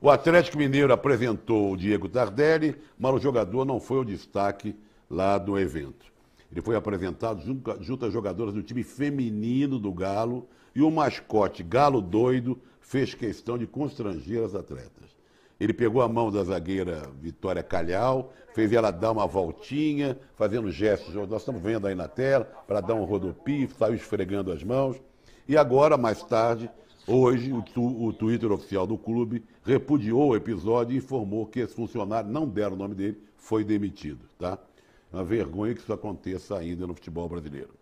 O Atlético Mineiro apresentou o Diego Tardelli, mas o jogador não foi o destaque lá do evento. Ele foi apresentado junto, junto às jogadoras do time feminino do Galo e o mascote Galo Doido fez questão de constranger as atletas. Ele pegou a mão da zagueira Vitória Calhau, fez ela dar uma voltinha, fazendo gestos, nós estamos vendo aí na tela, para dar um rodopio, saiu esfregando as mãos. E agora, mais tarde, Hoje, o, tu, o Twitter oficial do clube repudiou o episódio e informou que esse funcionário, não deram o nome dele, foi demitido. Tá? É uma vergonha que isso aconteça ainda no futebol brasileiro.